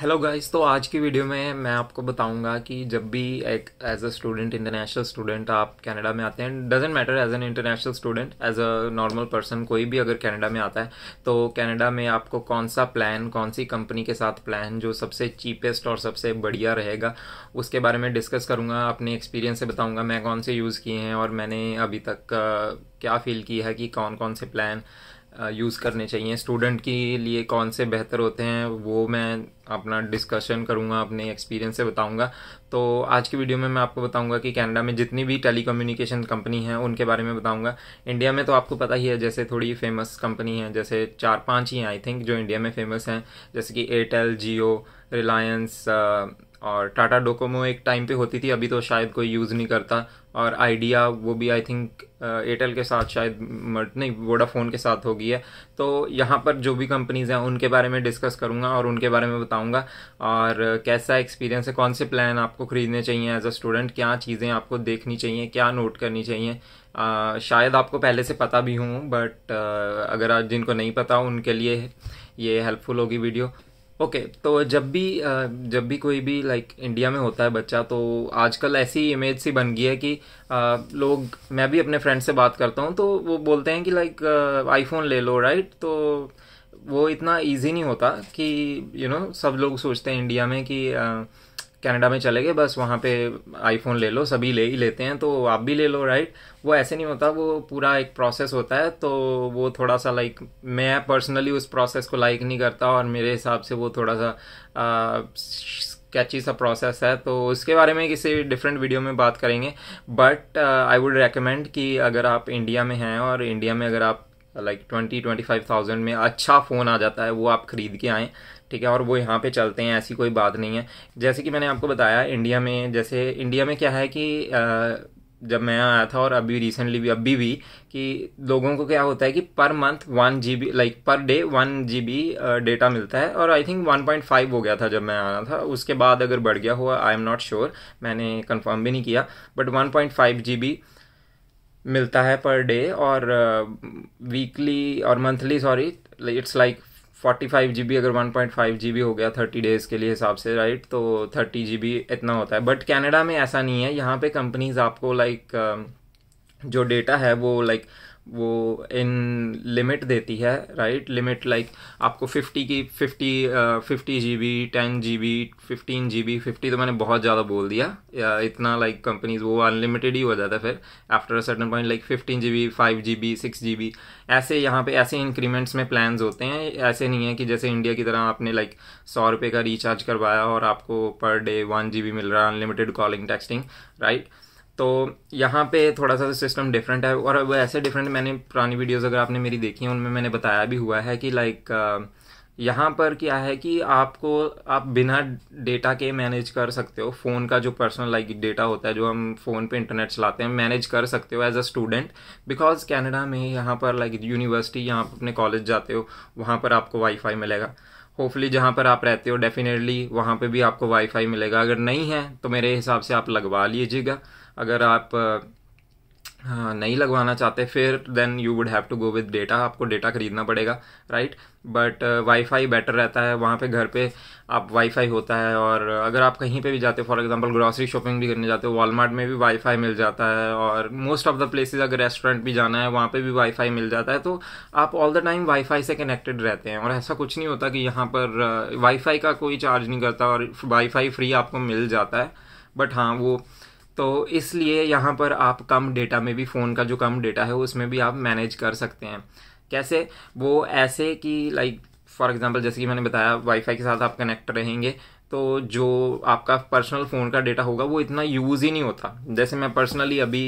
Hello guys तो आज की वीडियो में मैं आपको बताऊंगा कि जब भी एक as a student international student आप कनाडा में आते हैं doesn't matter as an international student as a normal person कोई भी अगर कनाडा में आता है तो कनाडा में आपको कौन सा प्लान कौन सी कंपनी के साथ प्लान जो सबसे चीपेस्ट और सबसे बढ़िया रहेगा उसके बारे में डिस्कस करूँगा अपने एक्सपीरियंस से बताऊँगा मैं कौन से यूज़ किए हैं और मैंने अभी तक क्या फील किया है कि कौन कौन से प्लान यूज़ करने चाहिए स्टूडेंट के लिए कौन से बेहतर होते हैं वो मैं अपना डिस्कशन करूँगा अपने एक्सपीरियंस से बताऊँगा तो आज की वीडियो में मैं आपको बताऊँगा कि कनाडा में जितनी भी टेली कम्युनिकेशन कंपनी हैं उनके बारे में बताऊँगा इंडिया में तो आपको पता ही है जैसे थोड़ी फेमस कंपनी हैं जैसे चार पाँच ही हैं आई थिंक जो इंडिया में फेमस हैं जैसे कि एयरटेल जियो रिलायंस और टाटा डोकोमो एक टाइम पे होती थी अभी तो शायद कोई यूज़ नहीं करता और आइडिया वो भी आई थिंक एयरटेल के साथ शायद नहीं वोडाफोन के साथ होगी है तो यहाँ पर जो भी कंपनीज़ हैं उनके बारे में डिस्कस करूँगा और उनके बारे में बताऊँगा और कैसा एक्सपीरियंस है कौन से प्लान आपको ख़रीदने चाहिए एज अ स्टूडेंट क्या चीज़ें आपको देखनी चाहिए क्या नोट करनी चाहिए आ, शायद आपको पहले से पता भी हूँ बट uh, अगर आज जिनको नहीं पता उनके लिए ये हेल्पफुल होगी वीडियो ओके okay, तो जब भी जब भी कोई भी लाइक इंडिया में होता है बच्चा तो आजकल ऐसी इमेज सी बन गई है कि लोग मैं भी अपने फ्रेंड से बात करता हूँ तो वो बोलते हैं कि लाइक आईफोन ले लो राइट तो वो इतना इजी नहीं होता कि यू you नो know, सब लोग सोचते हैं इंडिया में कि कनाडा में चले गए बस वहाँ पे आईफोन ले लो सभी ले ही लेते हैं तो आप भी ले लो राइट वो ऐसे नहीं होता वो पूरा एक प्रोसेस होता है तो वो थोड़ा सा लाइक मैं पर्सनली उस प्रोसेस को लाइक नहीं करता और मेरे हिसाब से वो थोड़ा सा कैची सा प्रोसेस है तो उसके बारे में किसी डिफरेंट वीडियो में बात करेंगे बट आई वुड रेकमेंड कि अगर आप इंडिया में हैं और इंडिया में अगर आप like twenty twenty five thousand में अच्छा फ़ोन आ जाता है वो आप ख़रीद के आएँ ठीक है और वो यहाँ पे चलते हैं ऐसी कोई बात नहीं है जैसे कि मैंने आपको बताया इंडिया में जैसे इंडिया में क्या है कि जब मैं आया था और अभी रिसेंटली भी अभी भी कि लोगों को क्या होता है कि पर month one G B like पर day one G B data मिलता है और I think one point five हो गया था जब मैं आया था उसके बाद अगर बढ़ गया हुआ आई एम नॉट श्योर मैंने कंफर्म भी नहीं किया but one point five G B मिलता है पर डे और वीकली और monthly sorry it's like forty five G B अगर one point five G B हो गया थर्टी डेज के लिए हिसाब से राइट तो थर्टी जी बी इतना होता है बट कैनेडा में ऐसा नहीं है यहाँ पे कंपनीज आपको लाइक जो डेटा है वो लाइक वो इन लिमिट देती है राइट लिमिट लाइक आपको 50 की 50 fifty G B ten G B fifteen G B fifty तो मैंने बहुत ज़्यादा बोल दिया या इतना लाइक like, कंपनीज वो अनलिमिटेड ही हो जाता है फिर after certain point like fifteen G B five G B six G B ऐसे यहाँ पे ऐसे इंक्रीमेंट्स में प्लान होते हैं ऐसे नहीं है कि जैसे इंडिया की तरह आपने लाइक सौ रुपये का रिचार्ज करवाया और आपको पर डे वन जी बी मिल रहा है अनलिमिटेड कॉलिंग टेक्सटिंग राइट तो यहाँ पे थोड़ा सा सिस्टम डिफरेंट है और वो ऐसे डिफरेंट मैंने पुरानी वीडियोस अगर आपने मेरी देखी हैं उनमें मैंने बताया भी हुआ है कि लाइक यहाँ पर क्या है कि आपको आप बिना डेटा के मैनेज कर सकते हो फ़ोन का जो पर्सनल लाइक डेटा होता है जो हम फ़ोन पे इंटरनेट चलाते हैं मैनेज कर सकते हो as a student because Canada में यहाँ पर लाइक यूनिवर्सिटी यहाँ पर अपने कॉलेज जाते हो वहाँ पर आपको वाईफाई मिलेगा होपफुली जहाँ पर आप रहते हो डेफिनेटली वहाँ पर भी आपको वाईफाई मिलेगा अगर नहीं है तो मेरे हिसाब से आप लगवा लीजिएगा अगर आप हाँ, नहीं लगवाना चाहते फिर then you would have to go with data आपको डेटा खरीदना पड़ेगा राइट बट वाईफाई बेटर रहता है वहाँ पे घर पे आप वाईफाई होता है और अगर आप कहीं पे भी जाते हो फॉर एग्जांपल ग्रॉसरी शॉपिंग भी करने जाते हो वॉलमार्ट में भी वाईफाई मिल जाता है और मोस्ट ऑफ द प्लेसेस अगर रेस्टोरेंट भी जाना है वहाँ पे भी वाईफाई मिल जाता है तो आप ऑल द टाइम वाईफाई से कनेक्टेड रहते हैं और ऐसा कुछ नहीं होता कि यहाँ पर वाईफाई का कोई चार्ज नहीं करता और वाईफाई फ्री आपको मिल जाता है बट हाँ वो तो इसलिए यहाँ पर आप कम डेटा में भी फ़ोन का जो कम डेटा है उसमें भी आप मैनेज कर सकते हैं कैसे वो ऐसे कि लाइक फॉर एग्ज़ाम्पल जैसे कि मैंने बताया वाईफाई के साथ आप कनेक्ट रहेंगे तो जो आपका पर्सनल फ़ोन का डेटा होगा वो इतना यूज़ ही नहीं होता जैसे मैं पर्सनली अभी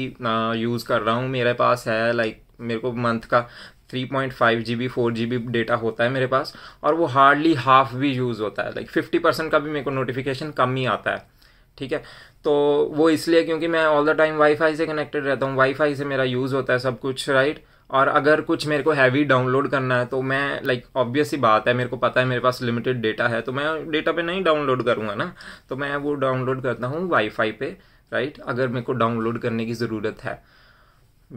यूज़ कर रहा हूँ मेरे पास है लाइक मेरे को मंथ का three point five G B four G B data होता है मेरे पास और वो हार्डली हाफ भी यूज़ होता है लाइक फिफ्टी परसेंट का भी मेरे को नोटिफिकेशन कम ही आता है ठीक है तो वो इसलिए क्योंकि मैं ऑल द टाइम वाईफाई से कनेक्टेड रहता हूँ वाईफाई से मेरा यूज़ होता है सब कुछ राइट और अगर कुछ मेरे को हैवी डाउनलोड करना है तो मैं लाइक ऑब्वियस ही बात है मेरे को पता है मेरे पास लिमिटेड डेटा है तो मैं डेटा पे नहीं डाउनलोड करूँगा ना तो मैं वो डाउनलोड करता हूँ वाईफाई पे राइट अगर मेरे को डाउनलोड करने की ज़रूरत है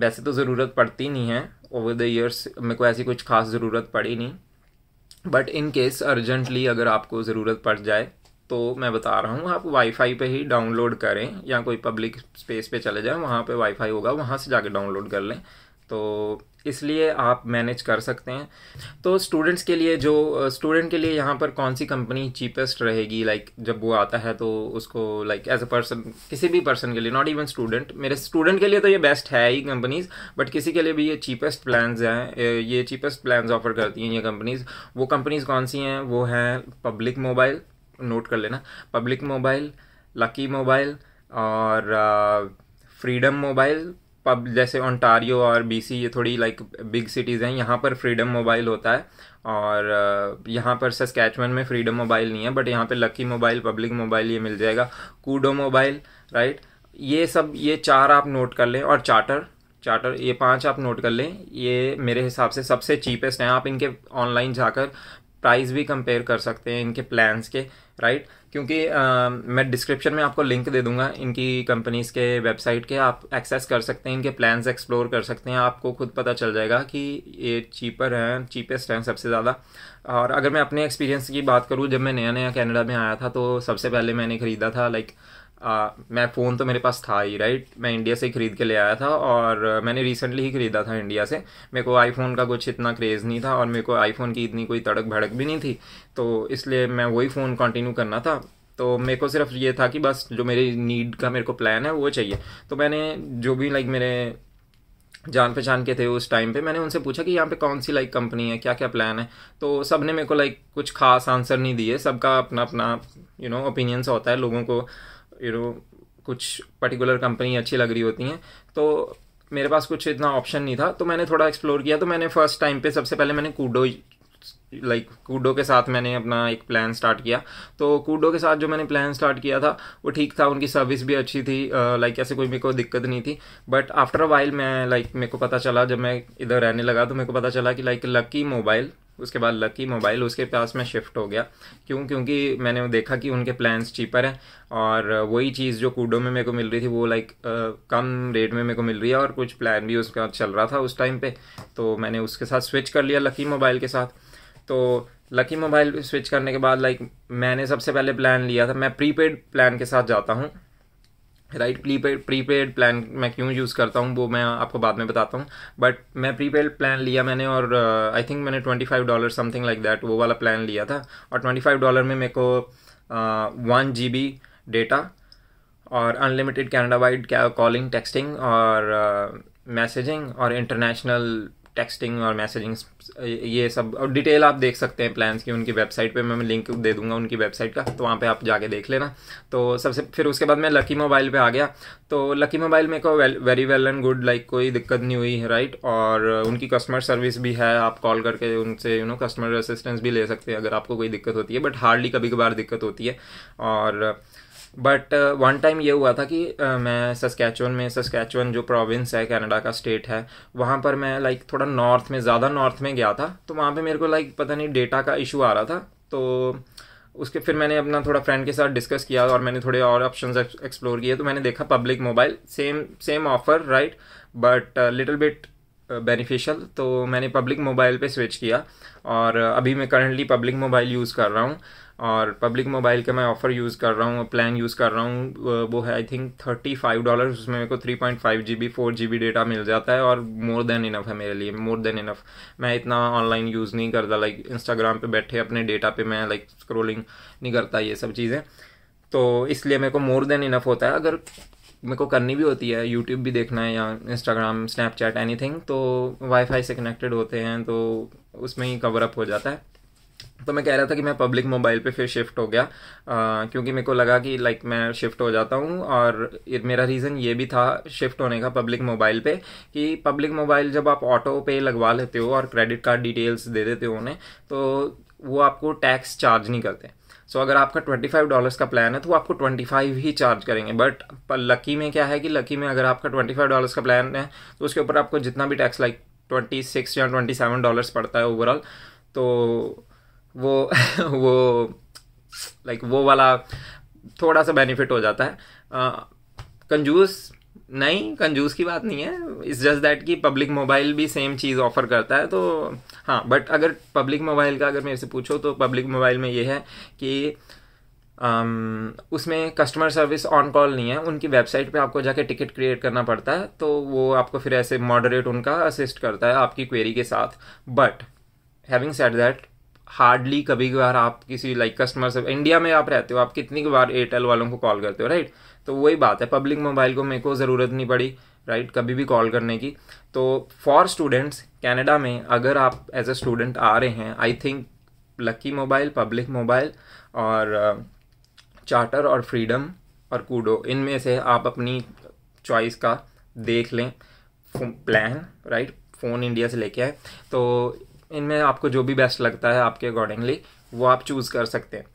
वैसे तो ज़रूरत पड़ती नहीं है ओवर द ईयर्स मेरे को ऐसी कुछ खास ज़रूरत पड़ी नहीं बट इन केस अर्जेंटली अगर आपको ज़रूरत पड़ जाए तो मैं बता रहा हूँ आप वाईफाई पे ही डाउनलोड करें या कोई पब्लिक स्पेस पे चले जाएं वहाँ पे वाईफाई होगा वहाँ से जाके डाउनलोड कर लें तो इसलिए आप मैनेज कर सकते हैं तो स्टूडेंट्स के लिए जो स्टूडेंट के लिए यहाँ पर कौन सी कंपनी चीपेस्ट रहेगी लाइक जब वो आता है तो उसको लाइक एज अ पर्सन किसी भी पर्सन के लिए नॉट इवन स्टूडेंट मेरे स्टूडेंट के लिए तो ये बेस्ट है ही कंपनीज बट किसी के लिए भी ये चीपेस्ट प्लान हैं ये चीपेस्ट प्लान ऑफर करती हैं ये कंपनीज़ वो कंपनीज़ कौन सी हैं वो हैं पब्लिक मोबाइल नोट कर लेना पब्लिक मोबाइल लकी मोबाइल और फ्रीडम मोबाइल पब जैसे ओंटारियो और बीसी ये थोड़ी लाइक बिग सिटीज़ हैं यहाँ पर फ्रीडम मोबाइल होता है और uh, यहाँ पर सस्कैचमैन में फ्रीडम मोबाइल नहीं है बट यहाँ पे लकी मोबाइल पब्लिक मोबाइल ये मिल जाएगा कूडो मोबाइल राइट ये सब ये चार आप नोट कर लें और चार्टर चार्टर ये पांच आप नोट कर लें ये मेरे हिसाब से सबसे चीपेस्ट हैं आप इनके ऑनलाइन जाकर प्राइस भी कंपेयर कर सकते हैं इनके प्लान्स के राइट क्योंकि आ, मैं डिस्क्रिप्शन में आपको लिंक दे दूंगा इनकी कंपनीज़ के वेबसाइट के आप एक्सेस कर सकते हैं इनके प्लान्स एक्सप्लोर कर सकते हैं आपको खुद पता चल जाएगा कि ये चीपर हैं चीपेस्ट हैं सबसे ज़्यादा और अगर मैं अपने एक्सपीरियंस की बात करूँ जब मैं नया नया कैनेडा में आया था तो सबसे पहले मैंने ख़रीदा था लाइक like, आ, मैं फ़ोन तो मेरे पास था ही राइट मैं इंडिया से ही ख़रीद के ले आया था और मैंने रिसेंटली ही ख़रीदा था इंडिया से मेरे को आईफोन का कुछ इतना क्रेज़ नहीं था और मेरे को आईफोन की इतनी कोई तड़क भड़क भी नहीं थी तो इसलिए मैं वही फ़ोन कंटिन्यू करना था तो मेरे को सिर्फ ये था कि बस जो मेरी नीड का मेरे को प्लान है वो चाहिए तो मैंने जो भी लाइक मेरे जान पहचान के थे उस टाइम पे मैंने उनसे पूछा कि यहाँ पे कौन सी लाइक कंपनी है क्या क्या प्लान है तो सब ने मेरे को लाइक कुछ खास आंसर नहीं दिए सबका अपना अपना यू नो ओपिनियंस होता है लोगों को यू नो कुछ पर्टिकुलर कंपनी अच्छी लग रही होती हैं तो मेरे पास कुछ इतना ऑप्शन नहीं था तो मैंने थोड़ा एक्सप्लोर किया तो मैंने फर्स्ट टाइम पे सबसे पहले मैंने कूडो लाइक like, कूडो के साथ मैंने अपना एक प्लान स्टार्ट किया तो कूडो के साथ जो मैंने प्लान स्टार्ट किया था वो ठीक था उनकी सर्विस भी अच्छी थी लाइक ऐसे कोई मेरे को दिक्कत नहीं थी बट आफ्टर अ वाइल मैं लाइक मेरे को पता चला जब मैं इधर रहने लगा तो मेरे को पता चला कि लाइक लकी मोबाइल उसके बाद लकी मोबाइल उसके पास में शिफ्ट हो गया क्यों क्योंकि मैंने देखा कि उनके प्लान्स चीपर हैं और वही चीज़ जो कूडो में मेरे को मिल रही थी वो लाइक कम रेट में मेरे को मिल रही है और कुछ प्लान भी उसका चल रहा था उस टाइम पे तो मैंने उसके साथ स्विच कर लिया लकी मोबाइल के साथ तो लकी मोबाइल स्विच करने के बाद लाइक मैंने सबसे पहले प्लान लिया था मैं प्रीपेड प्लान के साथ जाता हूँ राइट प्रीपेड प्रीपेड प्लान मैं क्यों यूज़ करता हूँ वो मैं आपको बाद में बताता हूँ बट मैं प्रीपेड प्लान लिया मैंने और आई uh, थिंक मैंने twenty five dollar something like that वो वाला प्लान लिया था और ट्वेंटी फाइव डॉलर में मेरे को वन जी बी डेटा और unlimited Canada wide calling texting और मैसेजिंग uh, और इंटरनेशनल टेक्सटिंग और मैसेजिंग ये सब और डिटेल आप देख सकते हैं प्लान्स की उनकी वेबसाइट पे मैं लिंक दे दूंगा उनकी वेबसाइट का तो वहाँ पे आप जाके देख लेना तो सबसे फिर उसके बाद मैं लकी मोबाइल पे आ गया तो लकी मोबाइल में को well, very well and good like कोई दिक्कत नहीं हुई है राइट और उनकी कस्टमर सर्विस भी है आप कॉल करके उनसे यू नो कस्टमर असिस्टेंस भी ले सकते हैं अगर आपको कोई दिक्कत होती है बट हार्डली कभी कभार दिक्कत होती है और बट वन टाइम ये हुआ था कि uh, मैं सस्कैचन में सस्कैचुअन जो प्रोविंस है कनाडा का स्टेट है वहाँ पर मैं लाइक like, थोड़ा नॉर्थ में ज़्यादा नॉर्थ में गया था तो वहाँ पे मेरे को लाइक like, पता नहीं डेटा का इशू आ रहा था तो उसके फिर मैंने अपना थोड़ा फ्रेंड के साथ डिस्कस किया और मैंने थोड़े और ऑप्शन एक्सप्लोर किए तो मैंने देखा public mobile same same offer right but little bit beneficial तो मैंने पब्लिक मोबाइल पे स्विच किया और uh, अभी मैं करंटली पब्लिक मोबाइल यूज़ कर रहा हूँ और पब्लिक मोबाइल के मैं ऑफ़र यूज़ कर रहा हूँ प्लान यूज़ कर रहा हूँ वो है I think thirty five dollar उसमें मेरे को three point five G B four G B data मिल जाता है और मोर देन इनफ है मेरे लिए मोर देन इनफ मैं इतना ऑनलाइन यूज़ नहीं करता लाइक इंस्टाग्राम पे बैठे अपने डेटा पे मैं लाइक like, स्क्रोलिंग नहीं करता ये सब चीज़ें तो इसलिए मेरे को मोर देन इनफ होता है अगर मेरे को करनी भी होती है यूट्यूब भी देखना है या इंस्टाग्राम स्नैपचैट एनीथिंग तो वाईफाई से कनेक्टेड होते हैं तो उसमें ही कवर अप हो जाता है तो मैं कह रहा था कि मैं पब्लिक मोबाइल पे फिर शिफ्ट हो गया आ, क्योंकि मेरे को लगा कि लाइक मैं शिफ्ट हो जाता हूँ और मेरा रीज़न ये भी था शिफ्ट होने का पब्लिक मोबाइल पे कि पब्लिक मोबाइल जब आप ऑटो पे लगवा लेते हो और क्रेडिट कार्ड डिटेल्स दे देते हो उन्हें तो वो आपको टैक्स चार्ज नहीं करते सो so, अगर आपका ट्वेंटी फाइव डॉलर्स का प्लान है तो वो आपको ट्वेंटी फाइव ही चार्ज करेंगे बट लकी में क्या है कि लकी में अगर आपका ट्वेंटी फाइव डॉलर्स का प्लान है तो उसके ऊपर आपको जितना भी टैक्स लाइक ट्वेंटी सिक्स या ट्वेंटी सेवन डॉलर्स पड़ता है ओवरऑल तो वो वो लाइक वो वाला थोड़ा सा बेनिफिट हो जाता है कंजूस नहीं कंजूस की बात नहीं है इट्स जस्ट दैट कि पब्लिक मोबाइल भी सेम चीज़ ऑफर करता है तो हाँ बट अगर पब्लिक मोबाइल का अगर मेरे से पूछो तो पब्लिक मोबाइल में ये है कि आम, उसमें कस्टमर सर्विस ऑन कॉल नहीं है उनकी वेबसाइट पे आपको जाके टिकट क्रिएट करना पड़ता है तो वो आपको फिर ऐसे मॉडरेट उनका असिस्ट करता है आपकी क्वेरी के साथ but having set that hardly कभी कभार आप किसी लाइक कस्टमर से इंडिया में आप रहते हो आप कितनी बार एयरटेल वालों को कॉल करते हो राइट तो वही बात है पब्लिक मोबाइल को मेरे को ज़रूरत नहीं पड़ी राइट कभी भी कॉल करने की तो फॉर स्टूडेंट्स कनाडा में अगर आप एज अ स्टूडेंट आ रहे हैं I think lucky mobile public mobile और चार्टर uh, और फ्रीडम और कूडो इनमें से आप अपनी चॉइस का देख लें प्लान राइट फ़ोन इंडिया से लेके आए तो इनमें आपको जो भी बेस्ट लगता है आपके अकॉर्डिंगली वो आप चूज़ कर सकते हैं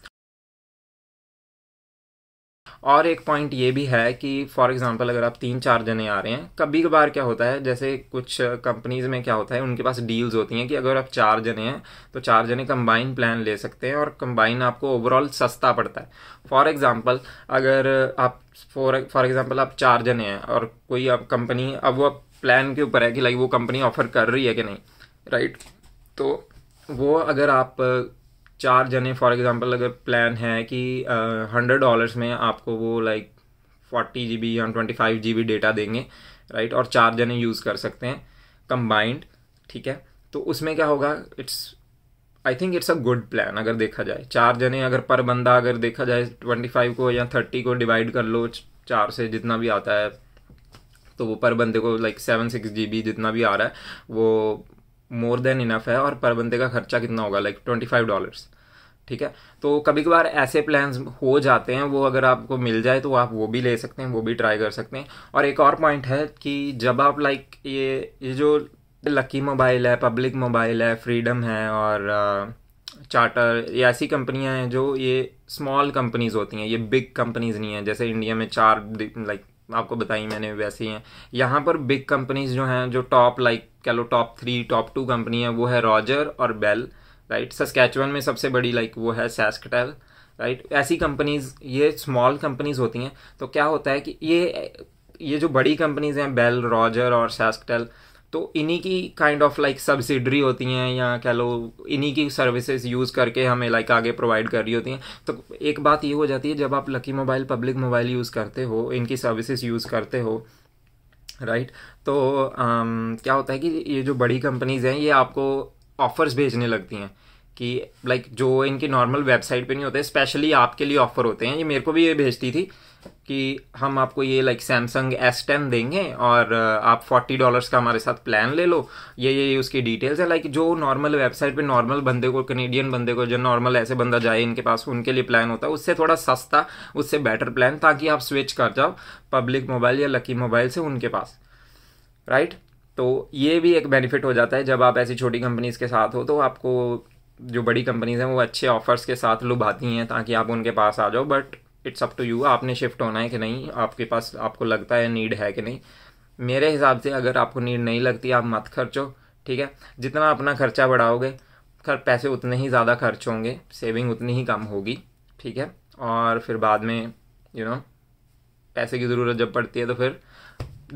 और एक पॉइंट ये भी है कि फॉर एग्जांपल अगर आप तीन चार जने आ रहे हैं कभी कभार क्या होता है जैसे कुछ कंपनीज में क्या होता है उनके पास डील्स होती हैं कि अगर आप चार जने हैं तो चार जने कंबाइन प्लान ले सकते हैं और कंबाइन आपको ओवरऑल सस्ता पड़ता है फॉर एग्जांपल अगर आप फॉर फॉर एग्जाम्पल आप चार जने हैं और कोई कंपनी अब वो प्लान के ऊपर है कि लाइक वो कंपनी ऑफर कर रही है कि नहीं राइट right? तो वो अगर आप चार जने फॉर एग्ज़ाम्पल अगर प्लान है कि हंड्रेड डॉलर्स में आपको वो लाइक फोर्टी जी बी या twenty five G B data देंगे राइट और चार जने यूज़ कर सकते हैं कंबाइंड ठीक है तो उसमें क्या होगा it's I think it's a good plan अगर देखा जाए चार जने अगर पर बंदा अगर देखा जाए ट्वेंटी फाइव को या थर्टी को डिवाइड कर लो चार से जितना भी आता है तो वो पर बंदे को like seven six G B जितना भी आ रहा है वो मोर देन इनफ है और पर बंदे का खर्चा कितना होगा लाइक ट्वेंटी फाइव डॉलर्स ठीक है तो कभी कभार ऐसे प्लान्स हो जाते हैं वो अगर आपको मिल जाए तो आप वो भी ले सकते हैं वो भी ट्राई कर सकते हैं और एक और पॉइंट है कि जब आप लाइक ये ये जो लकी मोबाइल है पब्लिक मोबाइल है फ्रीडम है और चार्टर uh, ये ऐसी कंपनियां हैं जो ये स्मॉल कंपनीज होती हैं ये बिग कंपनीज नहीं है जैसे इंडिया में चार लाइक आपको बताई मैंने वैसे ही हैं यहाँ पर बिग कंपनीज जो हैं जो टॉप लाइक कह लो top three top two company है वो है रॉजर और बेल राइट सस्कैचवन में सबसे बड़ी लाइक वो है सैस्कटेल राइट ऐसी कंपनीज़ ये स्मॉल कंपनीज़ होती हैं तो क्या होता है कि ये ये जो बड़ी कंपनीज़ हैं बेल रॉजर और सैस्कटेल तो इन्हीं की काइंड ऑफ लाइक सब्सिडरी होती हैं या कह लो इन्हीं की सर्विसेज यूज़ करके हमें लाइक like आगे प्रोवाइड कर रही होती हैं तो एक बात ये हो जाती है जब आप lucky mobile public mobile use करते हो इनकी सर्विसेज यूज़ करते हो राइट right? तो आम, um, क्या होता है कि ये जो बड़ी कंपनीज़ हैं ये आपको ऑफ़र्स भेजने लगती हैं कि लाइक like, जो इनकी नॉर्मल वेबसाइट पे नहीं होते स्पेशली आपके लिए ऑफ़र होते हैं ये मेरे को भी ये भेजती थी कि हम आपको ये लाइक सैमसंग एस टेन देंगे और uh, आप फोर्टी डॉलर्स का हमारे साथ प्लान ले लो ये ये उसकी डिटेल्स है लाइक जो नॉर्मल वेबसाइट पे नॉर्मल बंदे को कनेडियन बंदे को जो नॉर्मल ऐसे बंदा जाए इनके पास उनके लिए प्लान होता है उससे थोड़ा सस्ता उससे बेटर प्लान ताकि आप स्विच कर जाओ पब्लिक मोबाइल या लकी मोबाइल से उनके पास राइट तो ये भी एक बेनिफिट हो जाता है जब आप ऐसी छोटी कंपनीज़ के साथ हो तो आपको जो बड़ी कंपनीज़ हैं वो अच्छे ऑफर्स के साथ लुभाती हैं ताकि आप उनके पास आ जाओ but it's up to you आपने शिफ्ट होना है कि नहीं आपके पास आपको लगता है नीड है कि नहीं मेरे हिसाब से अगर आपको नीड नहीं लगती आप मत खर्चो ठीक है जितना अपना खर्चा बढ़ाओगे खर पैसे उतने ही ज़्यादा खर्च होंगे सेविंग उतनी ही कम होगी ठीक है और फिर बाद में यू you नो know, पैसे की ज़रूरत जब पड़ती है तो फिर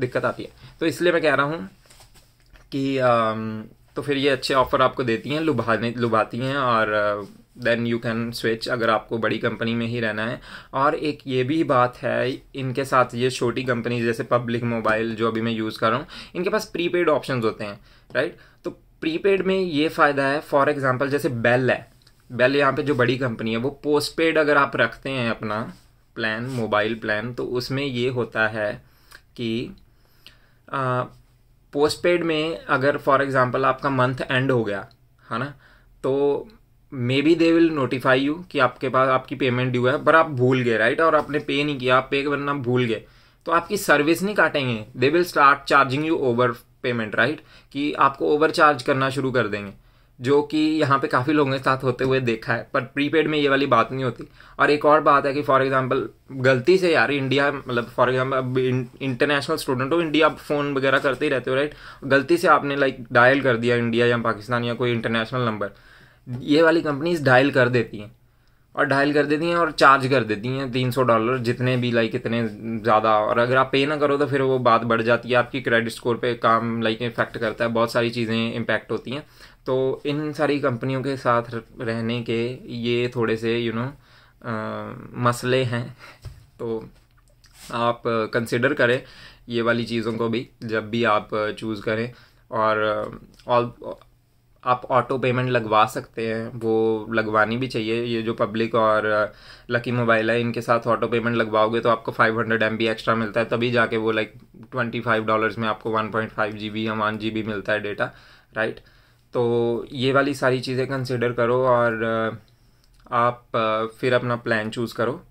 दिक्कत आती है तो इसलिए मैं कह रहा हूँ कि आ, तो फिर ये अच्छे ऑफ़र आपको देती हैं लुभाने लुभाती हैं और देन यू कैन स्विच अगर आपको बड़ी कंपनी में ही रहना है और एक ये भी बात है इनके साथ ये छोटी कंपनी जैसे पब्लिक मोबाइल जो अभी मैं यूज़ कर रहा हूँ इनके पास प्रीपेड ऑप्शन होते हैं राइट तो प्रीपेड में ये फ़ायदा है फॉर एग्ज़ाम्पल जैसे बेल है बेल यहाँ पे जो बड़ी कंपनी है वो पोस्टपेड अगर आप रखते हैं अपना प्लान मोबाइल प्लान तो उसमें ये होता है कि पोस्टपेड में अगर फॉर एग्ज़ाम्पल आपका मंथ एंड हो गया है ना तो maybe they will notify you कि आपके पास आपकी पेमेंट ड्यू है पर आप भूल गए राइट और आपने पे नहीं किया आप पे करना भूल गए तो आपकी सर्विस नहीं काटेंगे they will start charging you over payment right कि आपको ओवर चार्ज करना शुरू कर देंगे जो कि यहाँ पे काफ़ी लोगों के साथ होते हुए देखा है पर प्रीपेड में ये वाली बात नहीं होती और एक और बात है कि फॉर एग्जांपल गलती से यार इंडिया मतलब फॉर एग्जांपल अब इंटरनेशनल स्टूडेंट हो इंडिया आप फ़ोन वगैरह करते ही रहते हो राइट गलती से आपने लाइक डायल कर दिया इंडिया या पाकिस्तान या कोई इंटरनेशनल नंबर ये वाली कंपनीज डायल कर देती हैं और डायल कर देती हैं और चार्ज कर देती हैं तीन सौ डॉलर जितने भी लाइक इतने ज़्यादा और अगर आप पे ना करो तो फिर वो बात बढ़ जाती है आपकी क्रेडिट स्कोर पे काम लाइक इफेक्ट करता है बहुत सारी चीज़ें इम्पैक्ट होती हैं तो इन सारी कंपनियों के साथ रहने के ये थोड़े से यू you नो know, मसले हैं तो आप कंसिडर करें ये वाली चीज़ों को भी जब भी आप चूज़ करें और ऑल आप ऑटो पेमेंट लगवा सकते हैं वो लगवानी भी चाहिए ये जो पब्लिक और लकी uh, मोबाइल है इनके साथ ऑटो पेमेंट लगवाओगे तो आपको 500 हंड्रेड एम एक्स्ट्रा मिलता है तभी जाके वो लाइक ट्वेंटी फाइव डॉलर्स में आपको one point five G B या वन जी बी मिलता है डेटा राइट तो ये वाली सारी चीज़ें कंसिडर करो और uh, आप uh, फिर अपना प्लान चूज़ करो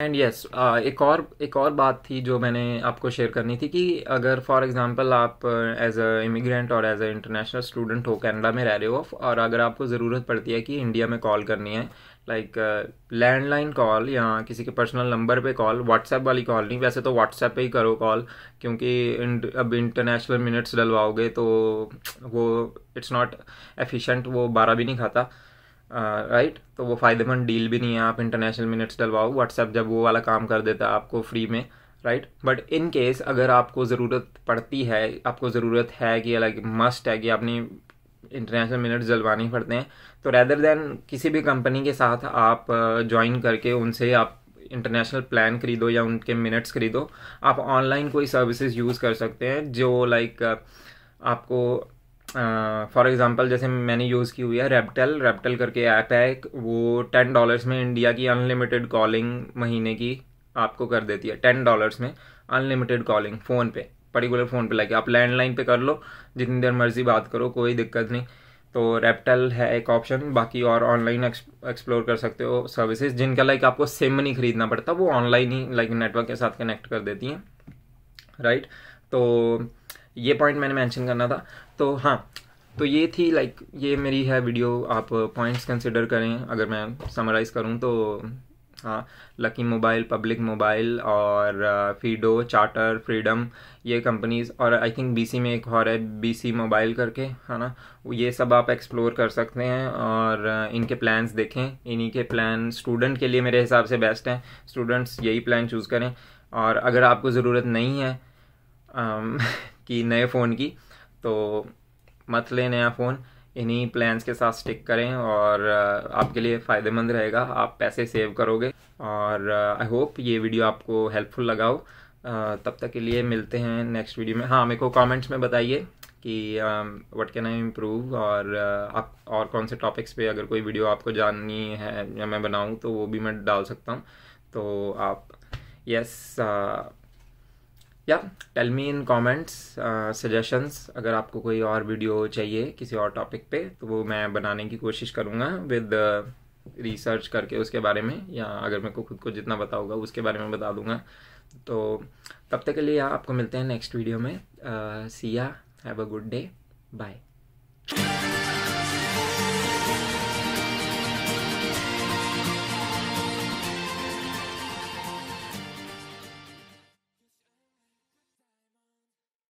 एंड यस uh, एक और एक और बात थी जो मैंने आपको शेयर करनी थी कि अगर फॉर एग्जांपल आप एज अ इमिग्रेंट और एज अ इंटरनेशनल स्टूडेंट हो कनाडा में रह रहे हो और अगर आपको ज़रूरत पड़ती है कि इंडिया में कॉल करनी है लाइक लैंडलाइन कॉल या किसी के पर्सनल नंबर पे कॉल व्हाट्सएप वाली कॉल नहीं वैसे तो व्हाट्सएप पे ही करो कॉल क्योंकि अब इंटरनेशनल मिनट्स डलवाओगे तो वो इट्स नॉट एफिशिएंट वो बारह भी नहीं खाता राइट uh, तो वो फ़ायदेमंद डील भी नहीं है आप इंटरनेशनल मिनट्स डलवाओ व्हाट्सएप जब वो वाला काम कर देता है आपको फ्री में राइट बट इन केस अगर आपको ज़रूरत पड़ती है आपको ज़रूरत है कि अलग मस्ट है कि अपनी इंटरनेशनल मिनट्स जलवानी पड़ते हैं तो रैदर देन किसी भी कंपनी के साथ आप ज्वाइन uh, करके उनसे आप इंटरनेशनल प्लान खरीदो या उनके मिनट्स खरीदो आप ऑनलाइन कोई सर्विसेज यूज़ कर सकते हैं जो लाइक uh, आपको फॉर एग्ज़ाम्पल जैसे मैंने यूज़ की हुई है रेपटेल रेपटेल करके ऐप है वो टेन डॉलर्स में इंडिया की अनलिमिटेड कॉलिंग महीने की आपको कर देती है टेन डॉलर्स में अनलिमिटेड कॉलिंग फ़ोन पे पर्टिकुलर फ़ोन पे लगे आप लैंडलाइन पे कर लो जितनी देर मर्जी बात करो कोई दिक्कत नहीं तो रेपटेल है एक ऑप्शन बाकी और ऑनलाइन एक्सप्लोर कर सकते हो सर्विसेज जिनका लाइक आपको सिम नहीं खरीदना पड़ता वो ऑनलाइन ही लाइक नेटवर्क के साथ कनेक्ट कर देती हैं राइट तो ये पॉइंट मैंने मेंशन करना था तो हाँ तो ये थी लाइक ये मेरी है वीडियो आप पॉइंट्स कंसिडर करें अगर मैं समराइज़ करूँ तो हाँ लकी मोबाइल पब्लिक मोबाइल और फीडो चार्टर फ्रीडम ये कंपनीज़ और आई थिंक बीसी में एक और है बीसी मोबाइल करके है ना ये सब आप एक्सप्लोर कर सकते हैं और uh, इनके प्लान्स देखें इन्हीं के प्लान स्टूडेंट के लिए मेरे हिसाब से बेस्ट हैं स्टूडेंट्स यही प्लान चूज़ करें और अगर आपको ज़रूरत नहीं है आम, um, कि नए फ़ोन की तो मत लें नया फ़ोन इन्हीं प्लान्स के साथ स्टिक करें और uh, आपके लिए फ़ायदेमंद रहेगा आप पैसे सेव करोगे और आई uh, होप ये वीडियो आपको हेल्पफुल लगा हो तब तक के लिए मिलते हैं नेक्स्ट वीडियो में हाँ मेरे को कमेंट्स में बताइए कि व्हाट कैन आई इम्प्रूव और uh, आप और कौन से टॉपिक्स पे अगर कोई वीडियो आपको जाननी है या मैं बनाऊँ तो वो भी मैं डाल सकता हूँ तो आप यस yes, uh, या tell me in comments suggestions अगर आपको कोई और वीडियो चाहिए किसी और टॉपिक पे तो वो मैं बनाने की कोशिश करूँगा विद रिसर्च करके उसके बारे में या अगर मेरे को खुद को जितना पता होगा उसके बारे में बता दूंगा तो तब तक के लिए आपको मिलते हैं नेक्स्ट वीडियो में see ya have a good day bye